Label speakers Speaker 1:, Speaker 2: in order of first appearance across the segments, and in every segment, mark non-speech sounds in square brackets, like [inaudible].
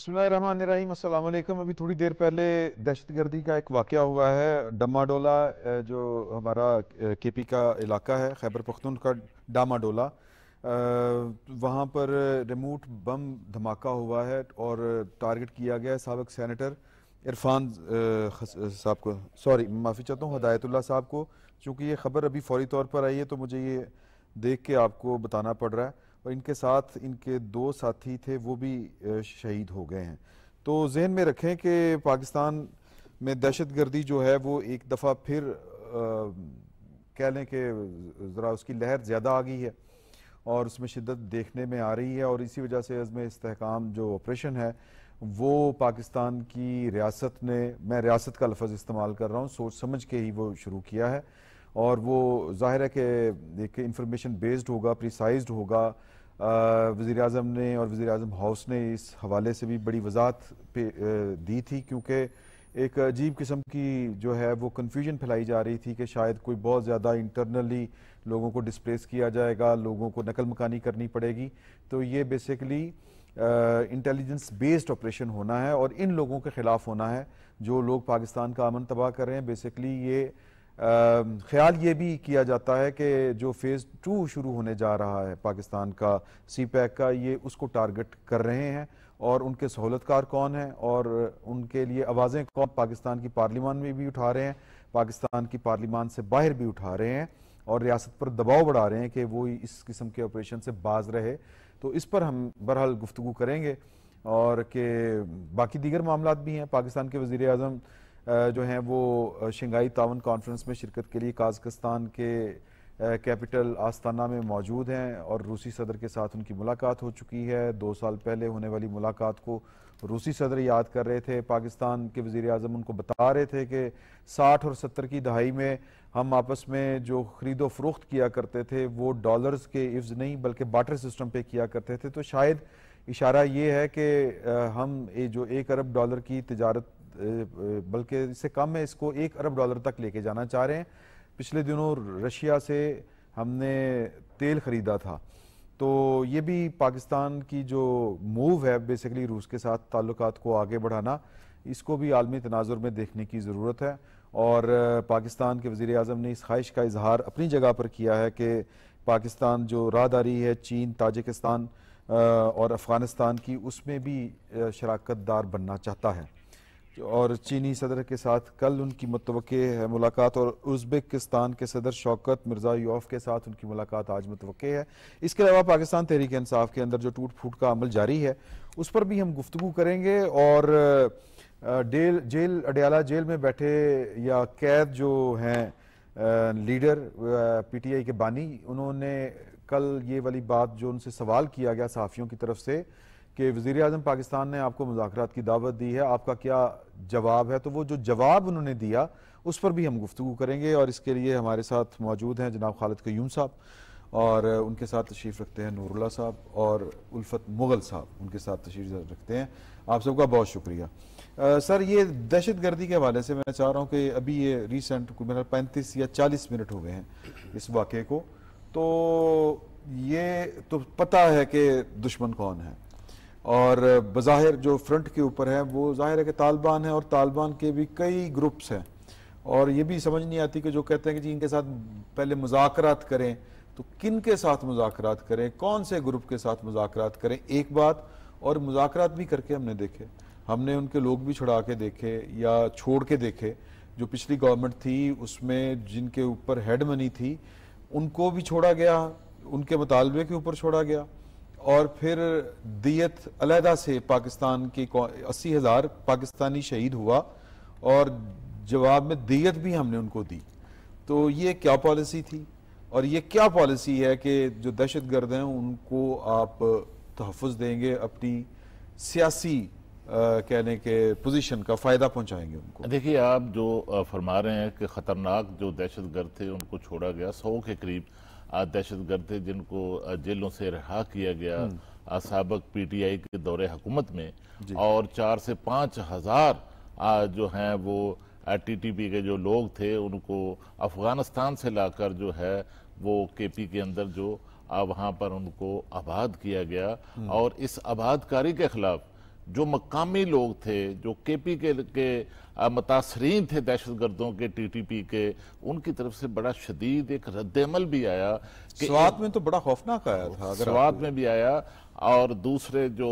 Speaker 1: अस्सलाम अभी थोड़ी देर पहले दहशतगर्दी का एक वाक़ हुआ है डमाडोला जो हमारा के पी का इलाका है खैबर पख्तून का डामाडोला वहाँ पर रिमोट बम धमाका हुआ है और टारगेट किया गया है सबक सैनिटर इरफान साहब को सॉरी माफ़ी चाहता हूँ हदायतुल्ला साहब को चूँकि ये खबर अभी फौरी तौर पर आई है तो मुझे ये देख के आपको बताना पड़ रहा है और इनके साथ इनके दो साथी थे वो भी शहीद हो गए हैं तो जहन में रखें कि पाकिस्तान में दहशत गर्दी जो है वो एक दफ़ा फिर कह लें कि ज़रा उसकी लहर ज़्यादा आ गई है और उसमें शिद्दत देखने में आ रही है और इसी वजह से अज़म इसकाम जो ऑपरेशन है वो पाकिस्तान की रियासत ने मैं रियासत का लफज इस्तेमाल कर रहा हूँ सोच समझ के ही वो शुरू किया है और वो जाहिर है कि एक इंफॉर्मेशन बेस्ड होगा प्रिसाइज होगा वज़ी अजम ने और वज़ी अजम हाउस ने इस हवाले से भी बड़ी वजाहत पे दी थी क्योंकि एक अजीब किस्म की जो है वो कन्फ्यूजन फैलाई जा रही थी कि शायद कोई बहुत ज़्यादा इंटरनली लोगों को डिस्प्लेस किया जाएगा लोगों को नकल मकानी करनी पड़ेगी तो ये बेसिकली इंटेलिजेंस बेस्ड ऑपरेशन होना है और इन लोगों के ख़िलाफ़ होना है जो लोग पाकिस्तान का अमन तबाह कर रहे हैं बेसिकली ये ख्याल ये भी किया जाता है कि जो फेज़ टू शुरू होने जा रहा है पाकिस्तान का सी पैक का ये उसको टारगेट कर रहे हैं और उनके सहूलतकार कौन हैं और उनके लिए आवाज़ें कौन पाकिस्तान की पार्लियामान में भी उठा रहे हैं पाकिस्तान की पार्लियामान से बाहर भी उठा रहे हैं और रियासत पर दबाव बढ़ा रहे हैं कि वो इस किस्म के ऑपरेशन से बाज रहे तो इस पर हम बहरहाल गुफ्तु करेंगे और के बाकी दीगर मामला भी हैं पाकिस्तान के वज़ी अजम जो हैं वो शंघाई तावन कॉन्फ्रेंस में शिरकत के लिए काजकस्तान के कैपिटल आस्ताना में मौजूद हैं और रूसी सदर के साथ उनकी मुलाकात हो चुकी है दो साल पहले होने वाली मुलाकात को रूसी सदर याद कर रहे थे पाकिस्तान के वज़ी अजम उनको बता रहे थे कि साठ और सत्तर की दहाई में हम आपस में जो ख़रीदो फरोख्त किया करते थे वो डॉलर्स के इफ्ज़ नहीं बल्कि बाटर सिस्टम पे किया करते थे तो शायद इशारा ये है कि हम जो एक अरब डॉलर की तजारत बल्कि इससे कम है इसको एक अरब डॉलर तक लेके जाना चाह रहे हैं पिछले दिनों रशिया से हमने तेल ख़रीदा था तो ये भी पाकिस्तान की जो मूव है बेसिकली रूस के साथ ताल्लुक को आगे बढ़ाना इसको भी आलमी तनाजुर में देखने की ज़रूरत है और पाकिस्तान के वज़ी अजम ने इस ख्वाहिश का इजहार अपनी जगह पर किया है कि पाकिस्तान जो राहदारी है चीन ताजिकस्तान और अफ़गानिस्तान की उसमें भी शराकत दार बनना चाहता है और चीनी सदर के साथ कल उनकी मुतव मुलाकात और उज्बेकिस्तान के सदर शौकत मिर्जा यूफ के साथ उनकी मुलाकात आज मुतव है इसके अलावा पाकिस्तान तहरीक इंसाफ के अंदर जो टूट फूट का अमल जारी है उस पर भी हम गुफ्तु करेंगे और डेल जेल अडयाला जेल में बैठे या कैद जो हैं लीडर पीटीआई के बानी उन्होंने कल ये वाली बात जो उनसे सवाल किया गया सहाफ़ियों की तरफ से कि वजीर अजम पाकिस्तान ने आपको मुजात की दावत दी है आपका क्या जवाब है तो वो जो जवाब उन्होंने दिया उस पर भी हम गुफ्तु करेंगे और इसके लिए हमारे साथ मौजूद हैं जनाब खालिद क्यूम साहब और उनके साथ तशरीफ़ रखते हैं नूरुल्ला साहब और उल्फत मुग़ल साहब उनके साथ तशरीफ़ रखते हैं आप सबका बहुत शुक्रिया आ, सर ये दहशत गर्दी के हवाले से मैं चाह रहा हूँ कि अभी ये रिसेंट मेरा पैंतीस या चालीस मिनट हो गए हैं इस वाक़े को तो ये तो पता है कि दुश्मन कौन है और बाहिर जो फ्रंट के ऊपर है वो ज़ाहिर है कि तालिबान है और तालिबान के भी कई ग्रुप्स हैं और ये भी समझ नहीं आती कि जो कहते हैं कि जी इनके साथ पहले मुजाकरात करें तो किन के साथ मुजाकरात करें कौन से ग्रुप के साथ मुजाकरात करें एक बात और मुजाकरात भी करके हमने देखे हमने उनके लोग भी छुड़ा के देखे या छोड़ के देखे जो पिछली गवर्नमेंट थी उसमें जिनके ऊपर हेड मनी थी उनको भी छोड़ा गया उनके मुतालबे के ऊपर छोड़ा गया और फिर दियत अलहदा से पाकिस्तान के अस्सी हज़ार पाकिस्तानी शहीद हुआ और जवाब में दियत भी हमने उनको दी तो ये क्या पॉलिसी थी और ये क्या पॉलिसी है कि जो दहशत गर्द हैं उनको आप तहफ़ देंगे अपनी सियासी कहने के पोजीशन का फ़ायदा पहुंचाएंगे उनको देखिए
Speaker 2: आप जो फरमा रहे हैं कि ख़तरनाक जो दहशत गर्द थे उनको छोड़ा गया सौ के करीब दहशत गर्द थे जिनको जेलों से रिहा किया गया हम्म। सबक पी टी आई के दौरे हुकूमत में और चार से पाँच हज़ार जो हैं वो टी टी पी के जो लोग थे उनको अफगानिस्तान से लाकर जो है वो के पी के अंदर जो वहाँ पर उनको आबाद किया गया हम्म। और इस आबादकारी के खिलाफ जो मकामी लोग थे जो के पी के, के मुतासरीन थे दहशत गर्दों के टी टी पी के उनकी तरफ से बड़ा शदीद एक रद्दमल भी आया स्वाद में तो बड़ा खौफनाक आया था स्वाद में भी आया और दूसरे जो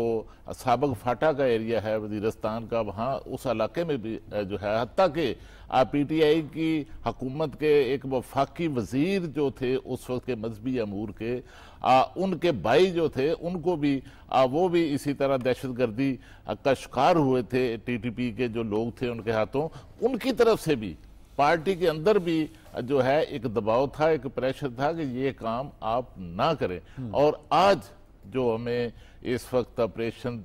Speaker 2: सबक फाटा का एरिया है वजीरस्तान का वहाँ उस इलाके में भी जो है हती कि पी टी आई की हकूमत के एक वफाकी वजीर जो थे उस वक्त के मजहबी अमूर के आ, उनके भाई जो थे उनको भी आ, वो भी इसी तरह दहशत गर्दी का शिकार हुए थे टी टी पी के जो लोग थे उनके हाथों उनकी तरफ से भी पार्टी के अंदर भी जो है एक दबाव था एक प्रेशर था कि ये काम आप ना करें हम्म। और आज जो हमें इस वक्त ऑपरेशन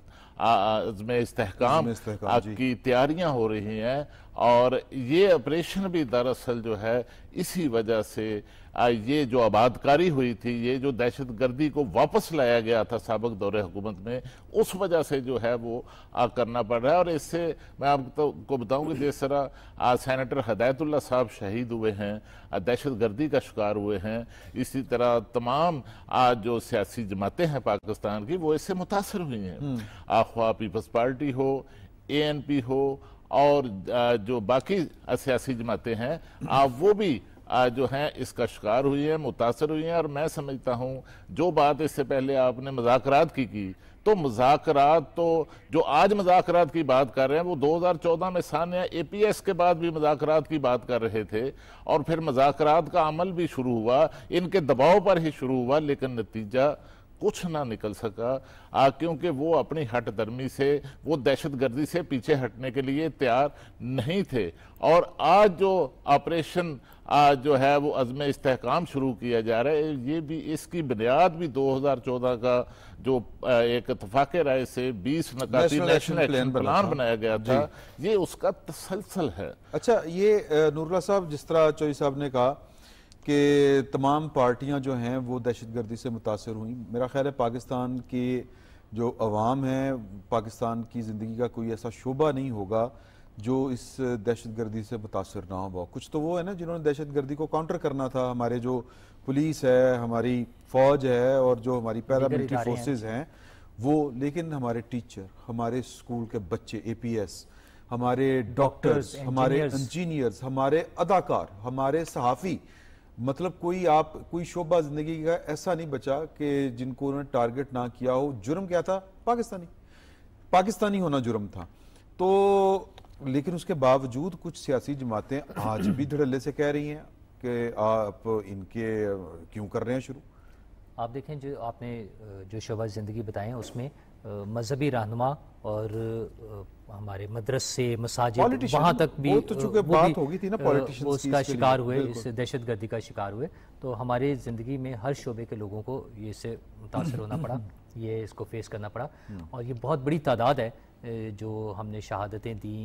Speaker 2: में इस्तेकाम की तैयारियां हो रही हैं और ये ऑपरेशन भी दरअसल जो है इसी वजह से ये जो आबादकारी हुई थी ये जो दहशत गर्दी को वापस लाया गया था सबक दौर हुकूमत में उस वजह से जो है वो आ, करना पड़ रहा है और इससे मैं आपको तो, बताऊं कि जिस तरह सैनिटर हदायतुल्ला साहब शहीद हुए हैं दहशत गर्दी का शिकार हुए हैं इसी तरह तमाम आज जो सियासी जमातें हैं पाकिस्तान की वो इससे मुतासर हुई हैं हम्म। ख्वा पीपल्स पार्टी हो ए एन पी हो और जो बाकी सियासी जमातें हैं आप वो भी जो हैं इसका शिकार हुई हैं मुतासर हुई हैं और मैं समझता हूँ जो बात इससे पहले आपने मजाकरात की की तो मजाकरात तो जो आज मजाकरात की बात कर रहे हैं वो 2014 में सानिया एपीएस के बाद भी मजाकरात की बात कर रहे थे और फिर मजाकरात का अमल भी शुरू हुआ इनके दबाव पर ही शुरू हुआ लेकिन नतीजा कुछ ना निकल सका आ, क्योंकि वो अपनी हट दर्मी से वो दहशत गर्दी से पीछे हटने के लिए तैयार नहीं थे और आज जो ऑपरेशन आज जो है वो अज़म इसकाम शुरू किया जा रहा है ये भी इसकी बुनियाद भी 2014 का जो एक इतफाक़ राय से 20 नकाती नेशनल प्लान बना बनाया गया था ये उसका तसलसल है
Speaker 1: अच्छा ये नूरला साहब जिस तरह चौधरी साहब ने कहा कि तमाम पार्टियाँ जो हैं वो दहशत गर्दी से मुतासर हुई मेरा ख्याल है पाकिस्तान के जो अवाम है पाकिस्तान की ज़िंदगी का कोई ऐसा शोबा नहीं होगा जो इस दहशत गर्दी से मुतासर ना हुआ कुछ तो वो है ना जिन्होंने दहशत गर्दी को काउंटर करना था हमारे जो पुलिस है हमारी फ़ौज है और जो हमारी पैरामिलिट्री फोर्सेज हैं वो लेकिन हमारे टीचर हमारे स्कूल के बच्चे ए पी एस हमारे डॉक्टर्स हमारे इंजीनियर्स हमारे अदाकार हमारे सहाफ़ी मतलब कोई आप कोई शोबा जिंदगी का ऐसा नहीं बचा कि जिनको उन्होंने टारगेट ना किया हो जुर्म क्या था पाकिस्तानी पाकिस्तानी होना जुर्म था तो लेकिन उसके बावजूद कुछ सियासी जमातें आज भी धड़ल्ले से कह रही हैं कि आप इनके क्यों कर रहे हैं शुरू
Speaker 3: आप देखें जो आपने जो शोभा ज़िंदगी बताए उसमें मजहबी रहनमा और हमारे मदरसे मसाजिद वहाँ तक भी वो तो चूंकि बात होगी थी ना पॉलिटिशियन उसका शिकार हुए इस दहशतगर्दी का शिकार हुए तो हमारे ज़िंदगी में हर शोबे के लोगों को ये इससे मुतासर होना पड़ा ये इसको फेस करना पड़ा hmm. और ये बहुत बड़ी तादाद है जो हमने शहादतें दी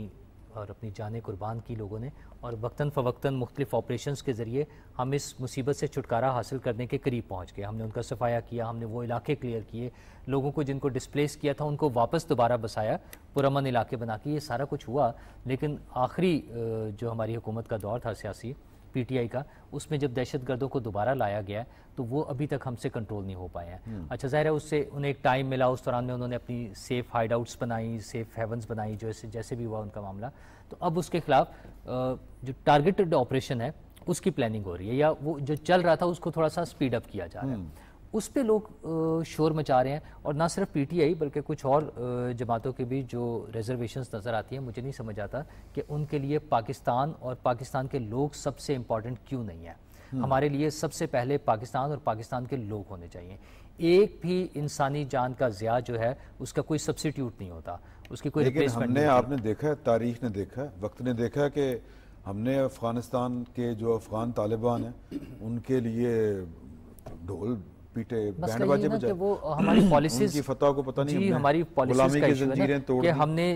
Speaker 3: और अपनी जानें कुर्बान की लोगों ने और वक्ता फ़वक्ता मुख्तलिफ़ ऑपरेशन के ज़रिए हम इस मुसीबत से छुटकारा हासिल करने के करीब पहुँच गए हमने उनका सफाया किया हमने वो इलाके क्लियर किए लोगों को जिनको डिस्प्लेस किया था उनको वापस दोबारा बसाया पुरमन इलाके बना के ये सारा कुछ हुआ लेकिन आखिरी जो हमारी हुकूमत का दौर था सियासी पीटीआई का उसमें जब दहशत गर्दों को दोबारा लाया गया तो वो अभी तक हमसे कंट्रोल नहीं हो पाए हैं हम्म। अच्छा ज़ाहिर है उससे उन्हें एक टाइम मिला उस दौरान में उन्होंने अपनी सेफ़ हाइड आउट्स बनाई सेफ़ हेवंस बनाई जैसे जैसे भी हुआ उनका मामला तो अब उसके खिलाफ जो टारगेटेड ऑपरेशन है उसकी प्लानिंग हो रही है या वो जो चल रहा था उसको थोड़ा सा स्पीड अप किया जा रहा है हम्म। उस पर लोग शोर मचा रहे हैं और ना सिर्फ पी टी आई बल्कि कुछ और जमातों के भी जो रिजर्वेशन नज़र आती हैं मुझे नहीं समझ आता कि उनके लिए पाकिस्तान और पाकिस्तान के लोग सबसे इम्पॉर्टेंट क्यों नहीं है हम्म। हमारे लिए सबसे पहले पाकिस्तान और पाकिस्तान के लोग होने चाहिए एक भी इंसानी जान का ज़िया जो है उसका कोई
Speaker 1: सब्सिट्यूट नहीं होता उसकी कोई लेकिन हमने आपने देखा है तारीख ने देखा है वक्त ने देखा कि हमने अफ़गानिस्तान के जो अफ़गान तालिबान हैं उनके लिए ढोल पीटे बैंड बाजे बजाए वो हमारी पॉलिसीज की फतवा को पता नहीं हमारी पॉलिसीज की जंजीरें तोड़ कि
Speaker 3: हमने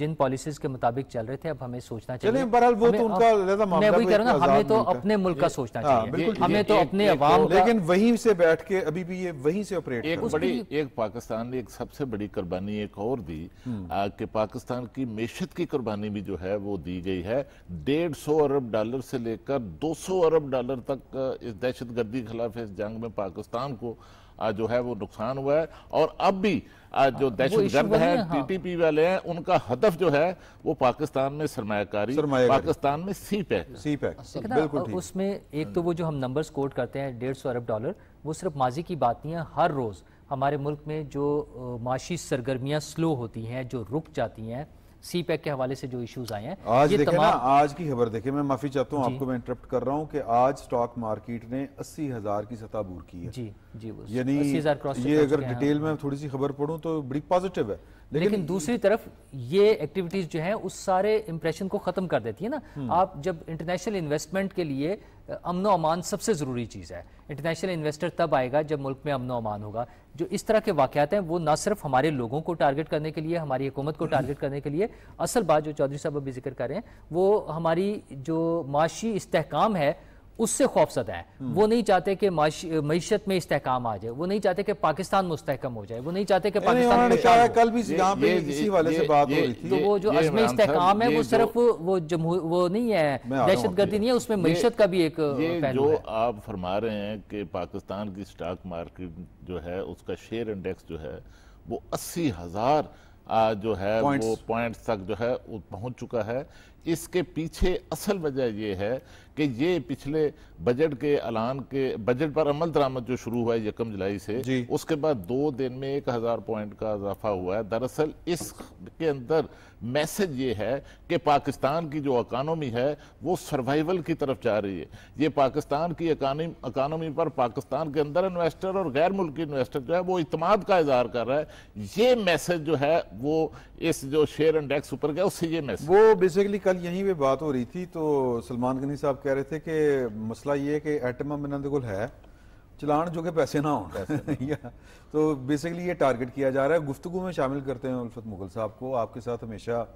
Speaker 3: जिन पॉलिसीज के मुताबिक चल रहे थे अब हमें सोचना चाहिए बहरहाल वो तो उनका अलग मामला मैं वही हमें तो अपने मुल्क का सोचना हाँ, चाहिए हमें तो अपने अवाम लेकिन
Speaker 2: वहीं से बैठ के अभी भी ये वहीं से ऑपरेट एक बड़ी एक पाकिस्तान ने एक सबसे बड़ी कुर्बानी एक और दी हम्म। कि पाकिस्तान की मेशत की कुर्बानी भी जो है वो दी गई है डेढ़ सौ अरब डॉलर से लेकर दो सौ अरब डॉलर तक इस दहशत गर्दी के खिलाफ इस जंग में पाकिस्तान को को जो है वो नुकसान हुआ है और अब भी जो हाँ, दहशत गर्द है टी हाँ। टी पी वाले हैं उनका हदफ जो है वो पाकिस्तान में सरमाकारी पाकिस्तान
Speaker 3: में सी पैक सी पैक अच्छा, बिल्कुल उसमें एक तो वो जो हम नंबर्स कोट करते हैं डेढ़ सौ अरब डॉलर वो सिर्फ माजी की बात नहीं है हर रोज़ हमारे मुल्क में जो माशी सरगर्मियाँ स्लो होती हैं जो रुक जाती हैं सी पैक e के हवाले से जो इश्यूज आए हैं आज ये देखे ना
Speaker 1: आज की खबर देखे मैं माफी चाहता हूँ आपको मैं इंटरप्ट कर रहा हूँ कि आज स्टॉक मार्केट ने अस्सी हजार की सतह बूर की है जी जी यानी ये अगर डिटेल में थोड़ी सी खबर पढ़ू तो बड़ी पॉजिटिव है
Speaker 3: लेकिन, लेकिन दूसरी तरफ ये एक्टिविटीज जो हैं उस सारे इंप्रेशन को खत्म कर देती है ना हम्म। आप जब इंटरनेशनल इन्वेस्टमेंट के लिए अमन अमान सबसे ज़रूरी चीज़ है इंटरनेशनल इन्वेस्टर तब आएगा जब मुल्क में अमन अमान होगा जो इस तरह के वाक़ात हैं वो ना सिर्फ हमारे लोगों को टारगेट करने के लिए हमारी हुकूमत को टारगेट करने के लिए असल बात जो चौधरी साहब अभी जिक्र कर रहे हैं वो हमारी जो माशी इस्तेकाम है उससे खौफसद है हम्म। वो नहीं चाहते कि मीशत में इस्तेकाम आ जाए वो नहीं चाहते कि पाकिस्तान मुस्तकम हो जाए वो नहीं चाहते कि पाकिस्तान कल भी यहाँ पे इसी वाले से बात हो रही थी तो वो जो असम इस्तेकाम है वो सिर्फ वो जमहूर वो नहीं है दहशत गर्दी नहीं है उसमें मीशत का भी एक जो
Speaker 2: आप फरमा रहे हैं कि पाकिस्तान की स्टॉक मार्केट जो है उसका शेयर इंडेक्स जो है वो अस्सी हजार जो है वो पॉइंट तक जो है पहुंच चुका है इसके पीछे असल वजह यह है कि ये पिछले बजट के ऐलान के बजट पर अमल दरामद जो शुरू हुआ है यकम जुलाई से उसके बाद दो दिन में एक हज़ार पॉइंट का इजाफा हुआ है दरअसल इसके अंदर मैसेज ये है कि पाकिस्तान की जो अकानमी है वो सर्वाइवल की तरफ जा रही है ये पाकिस्तान की अकानमी पर पाकिस्तान के अंदर इन्वेस्टर और गैर मुल्की इन्वेस्टर जो है वो इतमाद का इजहार कर रहा है ये मैसेज जो है वो इस जो शेयर इंडेक्स ऊपर गया उससे ये मैसेज वो
Speaker 1: बेसिकली कल यहीं पे बात हो रही थी तो सलमान गनी साहब कह रहे थे कि मसला ये है कि एटम मिनंद गुल है चलान जो कि पैसे ना हों [laughs] तो बेसिकली ये टारगेट किया जा रहा है गुफ्तु में शामिल करते हैं उल्फत मुगल साहब को आपके साथ हमेशा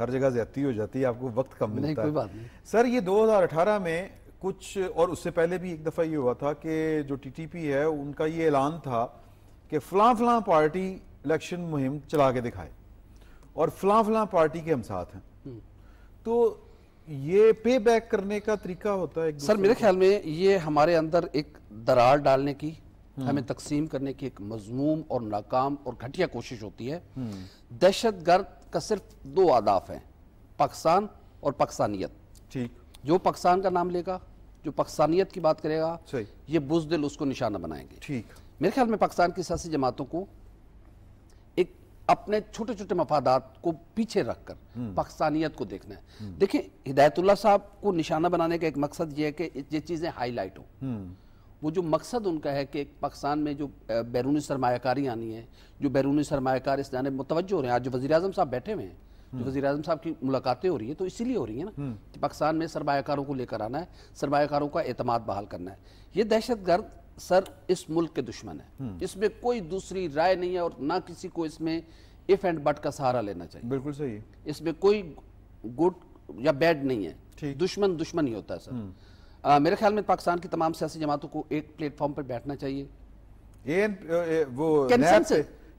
Speaker 1: हर जगह ज्यादती हो जाती है आपको वक्त कम मिलता नहीं, कोई बात नहीं। सर ये 2018 में कुछ और उससे पहले भी एक दफ़ा ये हुआ था कि जो टीटीपी है उनका ये ऐलान था कि फलां फलां पार्टी इलेक्शन मुहिम चला के दिखाए और फला फला पार्टी के हम साथ हैं हम्म। तो ये पे बैक करने का तरीका होता है सर मेरे ख्याल में
Speaker 4: ये हमारे अंदर एक दरार डालने की हम्म। हमें तकसीम करने की एक मजमूम और नाकाम और घटिया कोशिश होती है
Speaker 1: हम्म।
Speaker 4: दहशत गर्द का सिर्फ दो आदाफ हैं पाकिस्तान और पाकिस्तानियत ठीक जो पाकिस्तान का नाम लेगा जो पाकिस्तानियत की बात करेगा ये बुजदिल उसको निशाना बनाएंगे ठीक मेरे ख्याल में पाकिस्तान की सियासी जमातों को अपने छोटे छोटे मफादात को पीछे रखकर हम्म। पाकिस्तानियत को देखना है हम्म। देखिए हिदायतुल्ला साहब को निशाना बनाने का एक मकसद ये है कि ये चीज़ें हाईलाइट हों हम्म। वो जो मकसद उनका है कि पाकिस्तान में जो बैरूनी सरमाकारी आनी है जो बैरूनी सरमाकार इस जाने मुतवजह हो रहे हैं आज वजी अजम साहब बैठे हुए हैं जो वजी अजम साहब की मुलाकातें हो रही है तो इसीलिए हो रही है ना कि पाकिस्तान में सरमाकारों को लेकर आना है सरमाकारों का अतमाद बहाल करना है ये दहशत गर्द सर इस मुल्क के दुश्मन है हम्म। इसमें कोई दूसरी राय नहीं है और ना किसी को इसमें इफ एंड बट का सहारा लेना चाहिए बिल्कुल सही इसमें कोई गुड या बैड नहीं है दुश्मन दुश्मन ही होता है सर आ, हम्म। मेरे ख्याल में पाकिस्तान की तमाम सियासी जमातों को एक प्लेटफॉर्म पर बैठना
Speaker 1: चाहिए एन, वो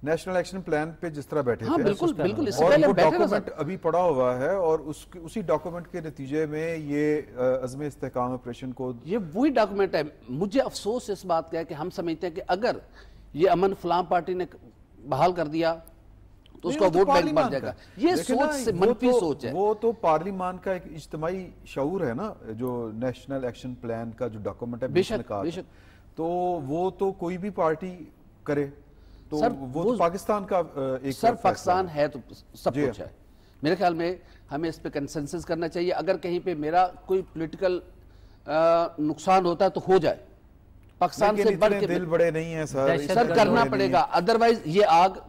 Speaker 1: नेशनल एक्शन प्लान पे जिस तरह बैठे हाँ, थे बिल्कुल बिल्कुल इससे पहले बैठे डॉक्यूमेंट तो अभी पड़ा हुआ है और उस उसी डॉक्यूमेंट के नतीजे में ये अजमे इस्तेकाम ऑपरेशन को ये वही डॉक्यूमेंट है मुझे अफसोस इस बात का है कि
Speaker 4: हम समझते हैं कि अगर ये अमन फलाम पार्टी ने बहाल कर दिया तो उसका तो वोट बैंक बन जाएगा ये सोच से मनफी तो, सोच
Speaker 1: है वो तो पार्लियामान का एक इज्तमाही शऊर है ना जो नेशनल एक्शन प्लान का जो डॉक्यूमेंट है बेशक तो वो तो कोई भी पार्टी करे तो सर, वो, तो वो तो पाकिस्तान का एक सर पाकिस्तान
Speaker 4: है तो सब कुछ हाँ। है मेरे ख्याल में हमें इस पर कंसेंसस करना चाहिए अगर कहीं पे मेरा कोई पॉलिटिकल नुकसान होता है तो हो जाए पाकिस्तान से बढ़ के दिल बड़े
Speaker 1: नहीं है सर सर करना पड़ेगा
Speaker 4: अदरवाइज ये आग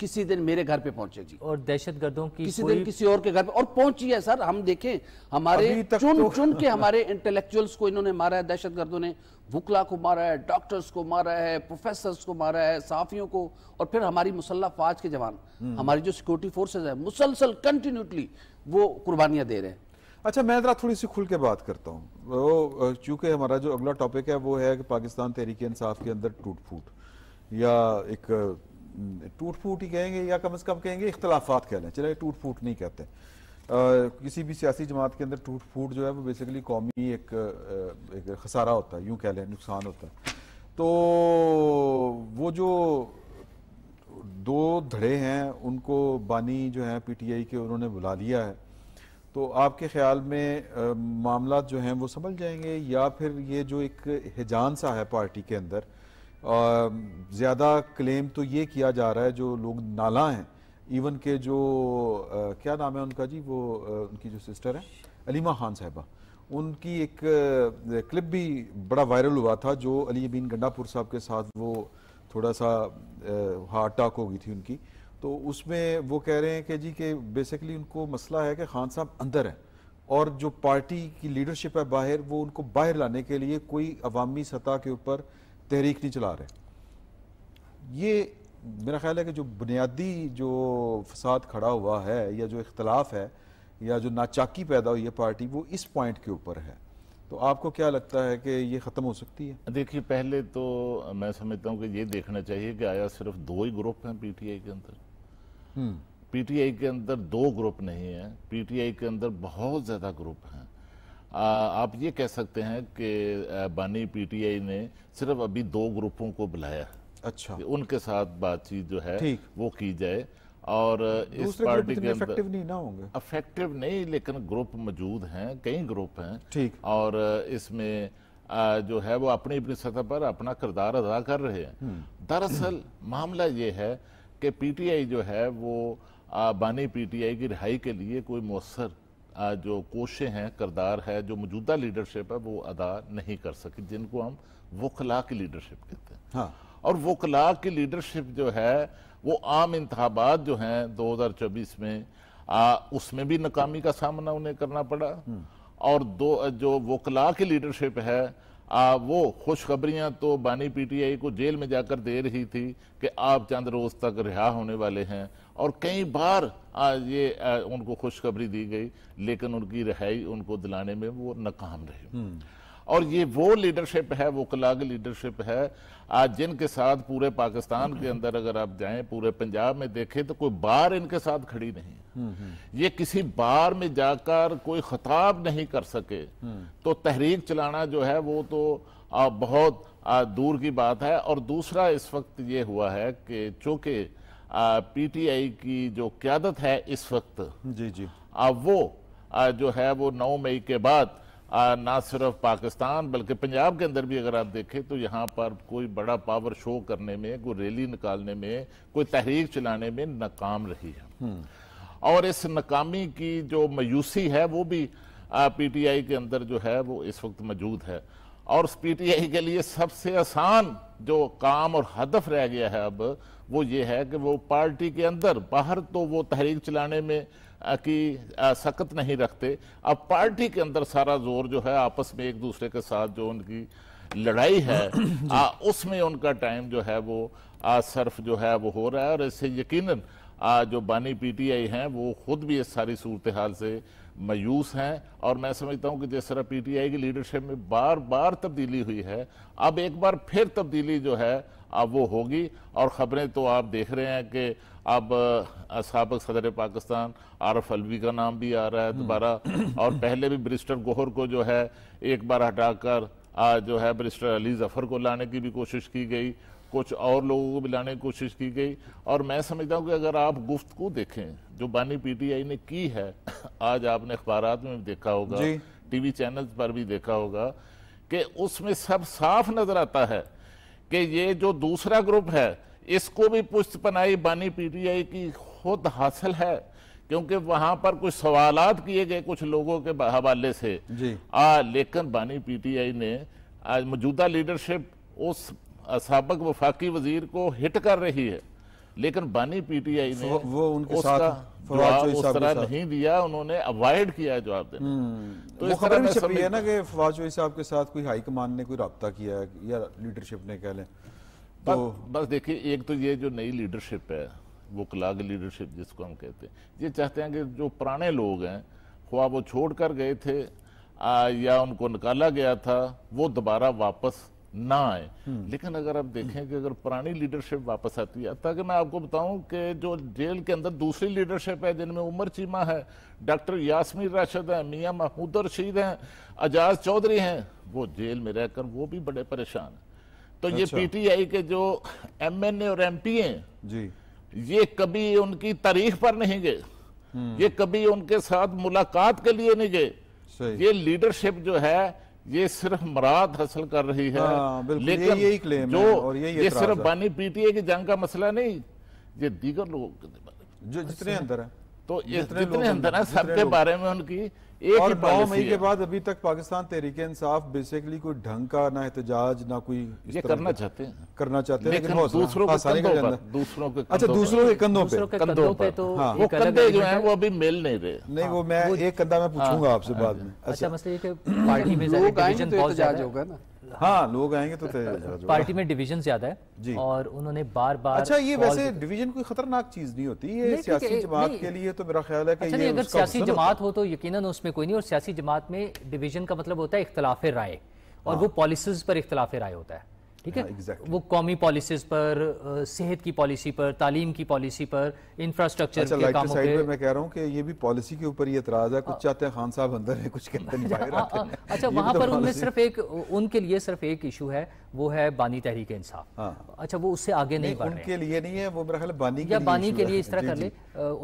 Speaker 4: किसी दिन मेरे घर पे पहुंचे जी और दहशत गर्दों की किसी दिन किसी और के घर पे और पहुंची है सर हम देखें हमारे चुन तो... चुन के हमारे इंटेलेक्चुअल्स को इन्होंने मारा है दहशत गर्दों ने वकला को मारा है डॉक्टर्स को मारा है प्रोफेसर्स को मारा है साफियों को और फिर हमारी मुसल्ला फाज के जवान हम्म। हमारी
Speaker 1: जो सिक्योरिटी फोर्सेज है मुसलसल कंटिन्यूटली वो कुर्बानियां दे रहे हैं अच्छा मैं ज़रा थोड़ी सी खुल के बात करता हूँ चूंकि हमारा जो अगला टॉपिक है वो है कि पाकिस्तान तहरीक इंसाफ के अंदर टूट फूट या एक टूट फूट ही कहेंगे या कम अज़ कम कहेंगे इख्तलाफा कह लें चले टूट फूट नहीं कहते आ, किसी भी सियासी जमात के अंदर टूट फूट जो है वो बेसिकली कौमी एक, एक खसारा होता है यूँ कह लें नुकसान होता है तो वो जो दो धड़े हैं उनको बानी जो है पी टी आई के उन्होंने बुला लिया है तो आपके ख्याल में मामला जो हैं वो समझ जाएंगे या फिर ये जो एक हिजान सा है पार्टी के अंदर ज़्यादा क्लेम तो ये किया जा रहा है जो लोग नाला हैं इवन के जो आ, क्या नाम है उनका जी वो आ, उनकी जो सिस्टर है अलीमा खान साहबा उनकी एक क्लिप भी बड़ा वायरल हुआ था जो अली बीन गंडापुर साहब के साथ वो थोड़ा सा हार्ट अटैक हो गई थी उनकी तो उसमें वो कह रहे हैं कि जी के बेसिकली उनको मसला है कि खान साहब अंदर हैं और जो पार्टी की लीडरशिप है बाहर वो उनको बाहर लाने के लिए कोई अवामी सतह के ऊपर तहरीक नहीं चला रहे ये मेरा ख्याल है कि जो बुनियादी जो फसाद खड़ा हुआ है या जो इख्तलाफ है या जो नाचाकी पैदा हुई है पार्टी वो इस पॉइंट के ऊपर है तो आपको क्या लगता है कि ये ख़त्म हो सकती है देखिए पहले तो
Speaker 2: मैं समझता हूँ कि ये देखना चाहिए कि आया सिर्फ दो ही ग्रुप हैं पीटीआई के अंदर हम्म। पीटीआई के अंदर दो ग्रुप नहीं है पीटीआई के अंदर बहुत ज़्यादा ग्रुप हैं आप ये कह सकते हैं कि बानी पीटीआई ने सिर्फ अभी दो ग्रुपों को बुलाया अच्छा उनके साथ बातचीत जो है वो की जाए और इस पार्टी के अंदर नहीं ना होंगे अफेक्टिव नहीं लेकिन ग्रुप मौजूद हैं कई ग्रुप हैं ठीक और इसमें जो है वो अपनी अपनी सतह पर अपना किरदार अदा कर रहे हैं हम्म। दरअसल मामला ये है कि पीटीआई जो है वो बानी पीटीआई की रिहाई के लिए कोई मौसर जो कोशें हैं करदार है जो मौजूदा लीडरशिप है वो अदा नहीं कर सकी जिनको हम वकला की लीडरशिप कहते हैं हाँ। और वकला की लीडरशिप जो है वो आम इंतबात जो हैं 2024 में आ, उसमें भी नाकामी का सामना उन्हें करना पड़ा हम्म। और दो जो वकला की लीडरशिप है आ, वो खुशखबरियां तो बानी पीटीआई को जेल में जाकर दे रही थी कि आप चंद रोज तक रिहा होने वाले हैं और कई बार आ, ये आ, उनको खुशखबरी दी गई लेकिन उनकी रिहाई उनको दिलाने में वो नाकाम रहे हम्म। और ये वो लीडरशिप है वो कलाग लीडरशिप है आज जिनके साथ पूरे पाकिस्तान के अंदर अगर आप जाएं पूरे पंजाब में देखें तो कोई बार इनके साथ खड़ी नहीं हम्म, हम्म। ये किसी बार में जाकर कोई खताब नहीं कर सके हम्म। तो तहरीक चलाना जो है वो तो आ, बहुत आ, दूर की बात है और दूसरा इस वक्त ये हुआ है कि टी पीटीआई की जो क्यादत है इस वक्त जी जी अब वो आ, जो है वो नौ मई के बाद ना सिर्फ पाकिस्तान बल्कि पंजाब के अंदर भी अगर आप देखें तो यहाँ पर कोई बड़ा पावर शो करने में कोई रैली निकालने में कोई तहरीक चलाने में नाकाम रही है हम्म। और इस नाकामी की जो मायूसी है वो भी पीटीआई के अंदर जो है वो इस वक्त मौजूद है और उस आई के लिए सबसे आसान जो काम और हदफ रह गया है अब वो ये है कि वो पार्टी के अंदर बाहर तो वो तहरीक चलाने में की सख्त नहीं रखते अब पार्टी के अंदर सारा जोर जो है आपस में एक दूसरे के साथ जो उनकी लड़ाई है आ, [clears throat] उसमें उनका टाइम जो है वो आ, सर्फ जो है वो हो रहा है और इससे यकीन जो बानी पीटीआई हैं वो खुद भी इस सारी सूरत हाल से मायूस हैं और मैं समझता हूं कि जिस तरह पीटीआई की लीडरशिप में बार बार तब्दीली हुई है अब एक बार फिर तब्दीली जो है अब वो होगी और ख़बरें तो आप देख रहे हैं कि अब सबक सदर पाकिस्तान आरफ अलवी का नाम भी आ रहा है हम्म। दोबारा और पहले भी ब्रिस्टर गोहर को जो है एक बार हटाकर जो है ब्रिस्टर अली जफर को लाने की भी कोशिश की गई कुछ और लोगों को भी लाने की कोशिश की गई और मैं समझता हूँ कि अगर आप गुफ्त को देखें जो बानी पीटीआई ने की है [clears throat] आज आपने अखबार में भी देखा होगा टीवी चैनल पर भी देखा होगा कि उसमें सब साफ नजर आता है कि ये जो दूसरा ग्रुप है इसको भी पुष्ट पनाई बानी पीटीआई की खुद हासिल है क्योंकि वहां पर कुछ सवाल किए गए कुछ लोगों के हवाले से जी। आ, लेकिन बानी पीटीआई ने आज मौजूदा लीडरशिप उस सबक वफाकी वजीर को हिट कर रही है लेकिन बानी पीटीआई ने वो, उनके उसका उस तरह नहीं दिया उन्होंने अवॉइड किया जवाब देना हम्म। तो इस छपी है
Speaker 1: ना कि फवाज साहब के साथ कोई हाईकमान ने कोई रबता किया या लीडरशिप ने कह लें तो बस, देखिए एक तो ये जो नई लीडरशिप है वो कलाग लीडरशिप जिसको
Speaker 2: हम कहते हैं ये चाहते हैं कि जो पुराने लोग हैं ख्वा वो छोड़ कर गए थे आ, या उनको निकाला गया था वो दोबारा वापस ना आए हम्म। लेकिन अगर आप देखें कि अगर पुरानी लीडरशिप वापस आती है ताकि मैं आपको बताऊं कि जो जेल के अंदर दूसरी लीडरशिप है जिनमें उमर चीमा है डॉक्टर यासमी राशिद हैं मियाँ महमूद रशीद हैं अजाज़ चौधरी हैं वो जेल में रहकर वो भी बड़े परेशान हैं तो अच्छा। ये पीटीआई के जो एमएनए और एमपी हैं जी ये कभी उनकी तारीख पर नहीं गए हम्म। ये कभी उनके साथ मुलाकात के लिए नहीं गए ये लीडरशिप जो है ये सिर्फ मराद हासिल कर रही है आ, हाँ, लेकिन यही यही क्लेम जो और ये, ये सिर्फ बानी पीटीए की जंग का मसला नहीं ये दीगर लोगों के जो जितने अच्छा। अंदर है तो जितने, अंदर अंदना साहब बारे में उनकी एक और नौ मई के बाद
Speaker 1: अभी तक पाकिस्तान तहरीक इंसाफ बेसिकली कोई ढंग का ना एहतजाज ना कोई ये करना चाहते हैं करना चाहते हैं लेकिन दूसरों के हाँ, दूसरों के अच्छा दूसरों के कंधों पे कंधों पे तो हाँ। वो कंधे जो हैं वो अभी मेल नहीं रहे नहीं वो मैं हाँ। एक कंधा मैं पूछूंगा आपसे बाद में अच्छा, अच्छा। मसला ये कि पार्टी में डिवीजन तो बहुत ज्यादा होगा ना हाँ लोग आएंगे तो [laughs] पार्टी
Speaker 3: में डिवीजन ज्यादा है जी और उन्होंने
Speaker 1: बार बार अच्छा ये वैसे डिवीजन कोई खतरनाक चीज नहीं होती
Speaker 3: ये सियासी जमात के लिए तो मेरा ख्याल है कि अच्छा अगर सियासी जमात हो तो यकीनन उसमें कोई नहीं और सियासी जमात में डिवीजन का मतलब होता है इख्तलाफ राय और हाँ। वो पॉलिसीज पर इख्तलाफ राय होता है ठीक हाँ, है exactly. वो कौमी पॉलिसीज पर सेहत की पॉलिसी पर तालीम की पॉलिसी पर इंफ्रास्ट्रक्चर अच्छा, के कामों पे
Speaker 1: मैं कह रहा हूँ कि ये भी पॉलिसी के ऊपर ये इतराज है कुछ चाहते हैं खान साहब अंदर है कुछ कहते [laughs] बाहर हाँ, आते हैं हाँ, अच्छा वहाँ तो पर उनमें सिर्फ
Speaker 3: एक उनके लिए सिर्फ एक इशू है वो है बानी तहरीक इंसाफ अच्छा वो उससे आगे नहीं बढ़ उनके लिए नहीं है वो मेरा ख्याल बानी या बानी के लिए इस तरह कर ले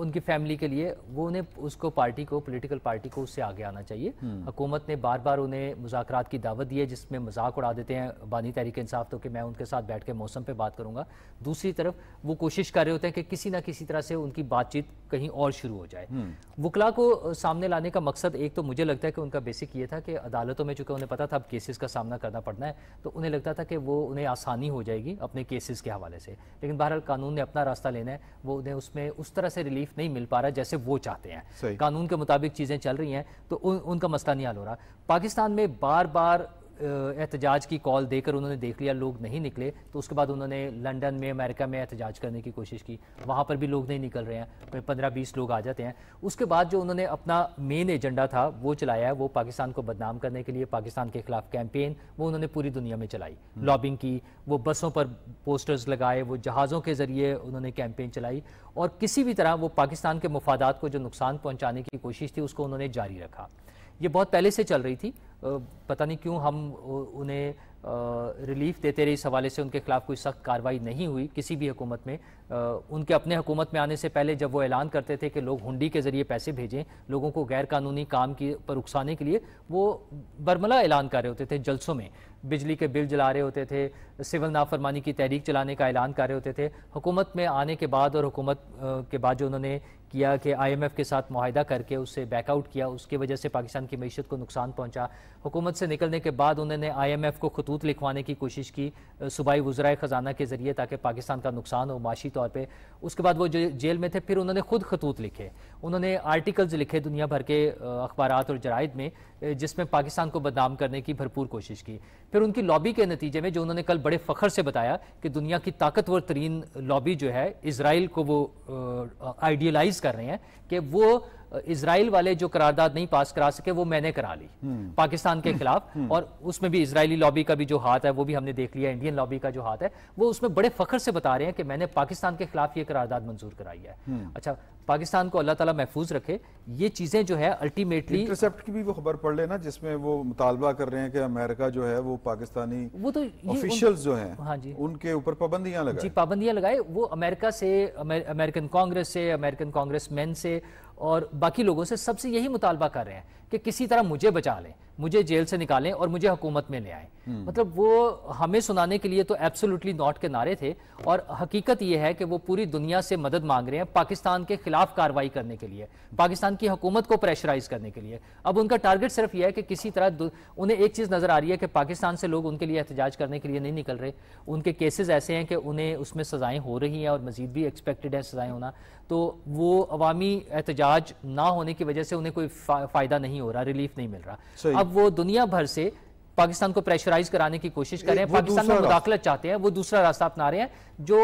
Speaker 3: उनकी फैमिली के लिए वो उन्हें उसको पार्टी को पोलिटिकल पार्टी को उससे आगे आना चाहिए हम्म। हुकूमत ने बार बार उन्हें मुजाकर की दावत दी है जिसमें मजाक उड़ा देते हैं बानी तहरीक इंसाफ साफ तो कि मैं उनके साथ बैठ के मौसम पे बात करूंगा दूसरी तरफ वो कोशिश कर रहे होते हैं कि किसी ना किसी तरह से उनकी बातचीत कहीं और शुरू हो जाए हम्म। वकला को सामने लाने का मकसद एक तो मुझे लगता है कि उनका बेसिक ये था कि अदालतों में चूंकि उन्हें पता था अब केसेस का सामना करना पड़ना है तो उन्हें लगता था कि वो उन्हें आसानी हो जाएगी अपने केसेस के हवाले से लेकिन बहरहाल कानून ने अपना रास्ता लेना है वो उन्हें उसमें उस तरह से रिलीफ नहीं मिल पा रहा जैसे वो चाहते हैं कानून के मुताबिक चीज़ें चल रही हैं तो उनका मसला नहीं हल हो रहा पाकिस्तान में बार बार एहतजाज की कॉल देकर उन्होंने देख लिया लोग नहीं निकले तो उसके बाद उन्होंने लंदन में अमेरिका में एहतजाज करने की कोशिश की वहाँ पर भी लोग नहीं निकल रहे हैं पंद्रह बीस लोग आ जाते हैं उसके बाद जो उन्होंने अपना मेन एजेंडा था वो चलाया है वो पाकिस्तान को बदनाम करने के लिए पाकिस्तान के खिलाफ कैंपेन वो उन्होंने पूरी दुनिया में चलाई हम्म। लॉबिंग की वो बसों पर पोस्टर्स लगाए वो जहाज़ों के ज़रिए उन्होंने कैंपेन चलाई और किसी भी तरह वो पाकिस्तान के मफादात को जो नुकसान पहुँचाने की कोशिश थी उसको उन्होंने जारी रखा ये बहुत पहले से चल रही थी पता नहीं क्यों हम उन्हें रिलीफ देते रहे इस हवाले से उनके खिलाफ कोई सख्त कार्रवाई नहीं हुई किसी भी हुकूमत में उनके अपने हुकूमत में आने से पहले जब वो ऐलान करते थे कि लोग हुंडी के ज़रिए पैसे भेजें लोगों को गैर कानूनी काम की पर उकसाने के लिए वो बरमला ऐलान कर रहे होते थे जलसों में बिजली के बिल जला रहे होते थे सिविल नाफरमानी की तहरीक चलाने का ऐलान कर रहे होते थे हुकूमत में आने के बाद और हुकूमत के बाद जो उन्होंने किया कि आईएमएफ के साथ माहिदा करके उससे बैकआउट किया उसकी वजह से पाकिस्तान की मीशत को नुकसान पहुंचा हुकूमत से निकलने के बाद उन्होंने आईएमएफ को खतूत लिखवाने की कोशिश की सूबाई वज्राए ख़जाना के ज़रिए ताकि पाकिस्तान का नुकसान हो माशी तौर पर उसके बाद वो जेल में थे फिर उन्होंने खुद खतूत लिखे उन्होंने आर्टिकल्स लिखे दुनिया भर के अखबार और जराइद में जिसमें पाकिस्तान को बदनाम करने की भरपूर कोशिश की फिर उनकी लॉबी के नतीजे में जो उन्होंने कल बड़े फ़खर से बताया कि दुनिया की ताकतवर तरीन लॉबी जो है इसराइल को वो आइडियलाइज कर रहे हैं कि वो इसराइल वाले जो करारदाद नहीं पास करा सके वो मैंने करा ली हम्म। पाकिस्तान के हम्म। खिलाफ हम्म। और उसमें भी इसराइली लॉबी का भी जो हाथ है वो भी हमने देख लिया इंडियन लॉबी का जो हाथ है वो उसमें बड़े फखर से बता रहे हैं कि मैंने पाकिस्तान के खिलाफ ये करारदाद मंजूर कराई है अच्छा पाकिस्तान को अल्लाह ताला महफूज रखे ये चीज़ें जो है अल्टीमेटली इंटरसेप्ट
Speaker 1: की भी वो खबर पढ़ लेना जिसमें वो मुतालबा कर रहे हैं कि अमेरिका जो है वो पाकिस्तानी वो तो ऑफिशियल्स जो हैं
Speaker 3: हाँ जी उनके ऊपर पाबंदियां लगाए जी पाबंदियां लगाए वो अमेरिका से अमेरिकन कांग्रेस से अमेरिकन कांग्रेस मैन से और बाकी लोगों से सबसे यही मुतालबा कर रहे हैं कि किसी तरह मुझे बचा लें मुझे जेल से निकालें और मुझे हुकूमत में ले आए हम्म। मतलब वो हमें सुनाने के लिए तो एब्सोल्युटली नॉट के नारे थे और हकीकत यह है कि वो पूरी दुनिया से मदद मांग रहे हैं पाकिस्तान के खिलाफ कार्रवाई करने के लिए पाकिस्तान की हुकूमत को प्रेशराइज करने के लिए अब उनका टारगेट सिर्फ यह है कि किसी तरह उन्हें एक चीज़ नज़र आ रही है कि पाकिस्तान से लोग उनके लिए एहतजाज करने के लिए नहीं निकल रहे उनके केसेज ऐसे हैं कि उन्हें उसमें सज़ाएँ हो रही हैं और मजीद भी एक्सपेक्टेड है सज़ाएँ होना तो वो अवामी एहतजाज ना होने की वजह से उन्हें कोई फ़ायदा नहीं नहीं हो रहा रिलीफ नहीं मिल रहा अब वो दुनिया भर से पाकिस्तान को प्रेशराइज कराने की कोशिश कर रहे हैं पाकिस्तान में मुदाखलत चाहते हैं वो दूसरा रास्ता अपना रहे हैं जो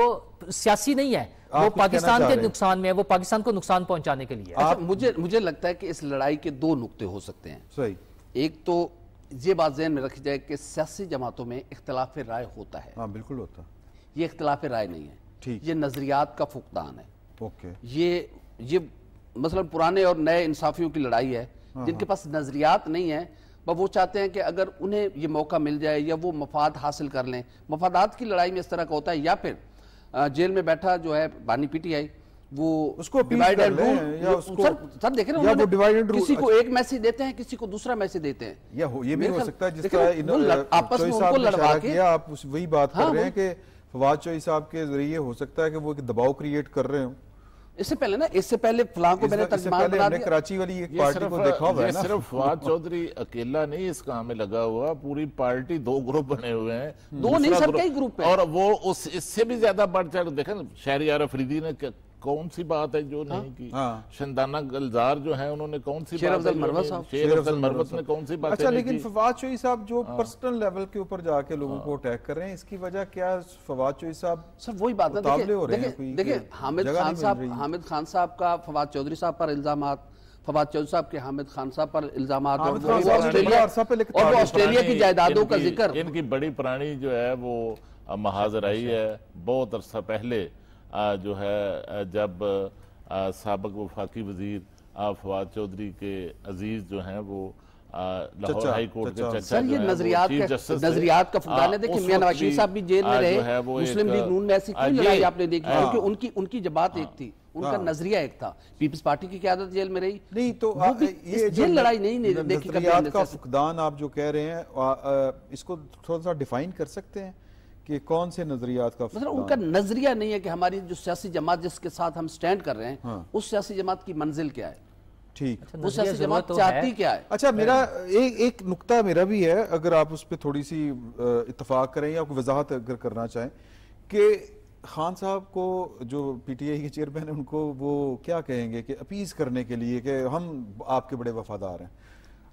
Speaker 3: सियासी नहीं है वो पाकिस्तान के नुकसान में है वो पाकिस्तान को नुकसान पहुंचाने के लिए आप अच्छा,
Speaker 4: मुझे मुझे लगता है कि इस लड़ाई के दो नुकते हो सकते हैं सही एक तो ये बात जहन में रखी जाए कि सियासी जमातों में इख्तलाफ राय होता है हाँ, बिल्कुल होता है ये इख्तलाफ राय नहीं है ठीक ये नजरियात का फुकदान है ओके ये ये मसलन मतलब पुराने और नए इंसाफियों की लड़ाई है हाँ, जिनके हाँ। पास नज़रियात नहीं है पर वो चाहते हैं कि अगर उन्हें ये मौका मिल जाए या वो मफाद हासिल कर लें मफादात की लड़ाई में इस तरह का होता है या फिर जेल में बैठा जो है बानी पीटी आई वो उसको divide and
Speaker 1: rule sir sir देख रहे हैं डिवाइड एंड किसी को अच्छा।
Speaker 4: एक मैसेज देते हैं किसी को दूसरा मैसेज देते हैं
Speaker 1: या हो ये भी हो सकता है आपस में उनको लड़वा के आप वही बात कर हाँ, रहे हैं कि फवाद चौधरी साहब के जरिए हो सकता है कि वो एक दबाव क्रिएट कर रहे हो
Speaker 4: इससे पहले ना इससे पहले फलां को मैंने तर्जमान बना दिया कराची वाली एक पार्टी को देखा हुआ है ना सिर्फ फवाद चौधरी
Speaker 1: अकेला
Speaker 2: नहीं इस काम में लगा हुआ पूरी पार्टी दो ग्रुप बने हुए हैं दो नहीं सब कई ग्रुप है और वो उस इससे भी ज्यादा बढ़ चढ़ देखें शहरी अफरीदी ने कौन सी बात है जो हाँ। नहीं की हाँ. शंदाना गलजार जो है उन्होंने कौन सी शेर अफजल मरवत शेर अफजल मरवत ने कौन सी बात अच्छा लेकिन
Speaker 1: फवाद चोई साहब जो हाँ। पर्सनल लेवल के ऊपर जाके लोगों हाँ। को अटैक कर रहे हैं इसकी वजह क्या फवाद चोई साहब सर वही बात है देखिए हामिद खान साहब
Speaker 4: हामिद खान साहब का फवाद चौधरी साहब पर इल्जाम फवाद चौधरी साहब के हामिद खान साहब पर इल्जाम और
Speaker 2: ऑस्ट्रेलिया की जायदादों का जिक्र इनकी बड़ी पुरानी जो है वो महाजराई अच्छा, है अच्छा। बहुत अरसा पहले जो है जब सबक वफाकी वजीर फवाद चौधरी के अजीज जो हैं वो जेल में
Speaker 4: आपने देखी हाँ। उनकी उनकी एक हाँ। थी उनका हाँ। नजरिया एक था पीपल्स पार्टी की जेल में रही नहीं तो जेल लड़ाई नहीं
Speaker 1: आप जो कह रहे हैं इसको थोड़ा सा डिफाइन कर सकते हैं कि कौन से नजरियात का मतलब उनका
Speaker 4: नजरिया नहीं है कि हमारी जो सियासी जमात जिसके साथ हम स्टैंड कर रहे हैं हाँ। उस सियासी जमात की मंजिल क्या है
Speaker 1: ठीक अच्छा, उस सियासी जमात तो चाहती है। क्या है अच्छा मेरा एक एक नुकता मेरा भी है अगर आप उस पर थोड़ी सी इतफाक करें या वजाहत अगर करना चाहें कि खान साहब को जो पीटीआई के चेयरमैन है उनको वो क्या कहेंगे कि अपीज करने के लिए कि हम आपके बड़े वफादार हैं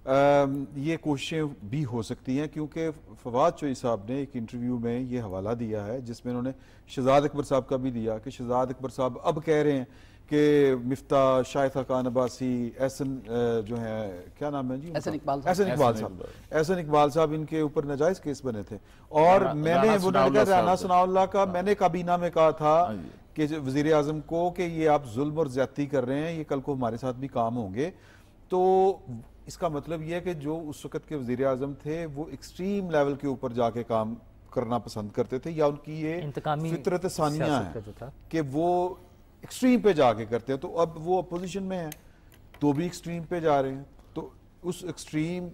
Speaker 1: ये कोशिशें भी हो सकती हैं क्योंकि फवाद चोई साहब ने एक इंटरव्यू में ये हवाला दिया है जिसमें उन्होंने शहजाद अकबर साहब का भी दिया कि शहजाद अकबर साहब अब कह रहे हैं कि मिफ्ता शाहिद खान अबासी एहसन जो है क्या नाम है जी एहसन इकबाल एहसन इकबाल साहब एहसन इकबाल साहब इनके ऊपर नजायज केस बने थे और मैंने वो राना सनाउल्ला का हाँ। मैंने काबीना में कहा था हाँ कि वजीर अजम को कि ये आप जुल्म और ज्यादती कर रहे हैं ये कल को हमारे साथ भी काम होंगे तो इसका मतलब यह है कि जो उस वक़्त के वजीर आजम थे वो एक्सट्रीम लेवल के ऊपर जाके काम करना पसंद करते थे या उनकी ये
Speaker 3: फितरत सानिया है
Speaker 1: कि वो एक्सट्रीम पे जाके करते हैं तो अब वो अपोजिशन में है तो भी एक्सट्रीम पे जा रहे हैं तो उस एक्सट्रीम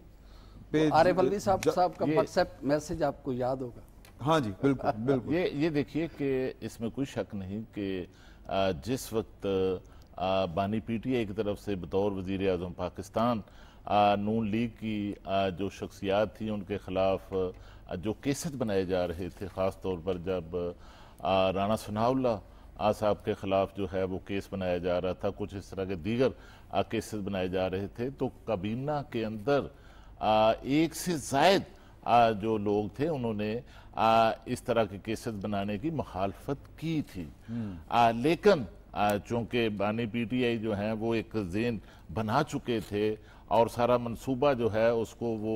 Speaker 1: पे आर एफ साहब साहब का व्हाट्सएप मैसेज आपको याद होगा हाँ जी बिल्कुल [laughs] बिल्कुल ये
Speaker 2: ये देखिए कि इसमें कोई शक नहीं कि जिस वक्त बानी पीटीए एक तरफ से बतौर वजीर अजम पाकिस्तान नून लीग की जो शख्सियात थी उनके खिलाफ जो केसेस बनाए जा रहे थे ख़ास तौर पर जब राणा सनाउल्ला साहब के ख़िलाफ़ जो है वो केस बनाया जा रहा था कुछ इस तरह के दीगर केसेस बनाए जा रहे थे तो काबीना के अंदर एक से जायद जो लोग थे उन्होंने इस तरह के केसेस बनाने की मुखालफत की थी हम्म। लेकिन चूंकि बानी पीटीआई जो हैं वो एक जेन बना चुके थे और सारा मंसूबा जो है उसको वो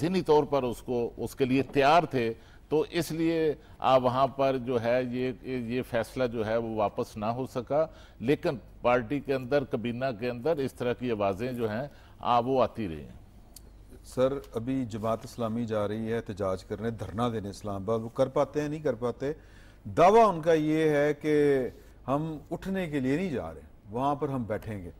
Speaker 2: ज़हनी तौर पर उसको उसके लिए तैयार थे तो इसलिए वहाँ पर जो है ये ये फैसला जो है वो वापस ना हो सका लेकिन पार्टी के
Speaker 1: अंदर कबीना के अंदर इस तरह की आवाज़ें जो हैं आप वो आती रही सर अभी जमात इस्लामी जा रही है एहतजाज करने धरना देने इस्लामाबाद वो कर पाते हैं नहीं कर पाते दावा उनका ये है कि हम उठने के लिए नहीं जा रहे वहाँ पर हम बैठेंगे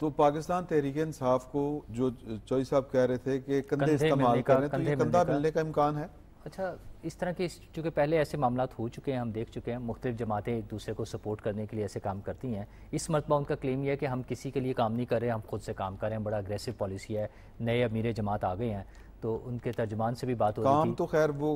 Speaker 1: तो पाकिस्तान तहरीक इंसाफ को जो चौधरी साहब कह रहे थे कि कंधे इस्तेमाल कर रहे हैं तो ये कंधा मिलने का इम्कान है अच्छा
Speaker 3: इस तरह के चूँकि पहले ऐसे मामला हो चुके हैं हम देख चुके हैं मुख्तलिफ जमातें एक दूसरे को सपोर्ट करने के लिए ऐसे काम करती हैं इस मरतबा उनका क्लेम यह है कि हम किसी के लिए काम नहीं कर रहे हम खुद से काम कर रहे हैं बड़ा अग्रेसिव पॉलिसी है नए अमीर जमात आ गए हैं तो उनके तर्जमान से भी बात हो काम
Speaker 1: तो खैर वो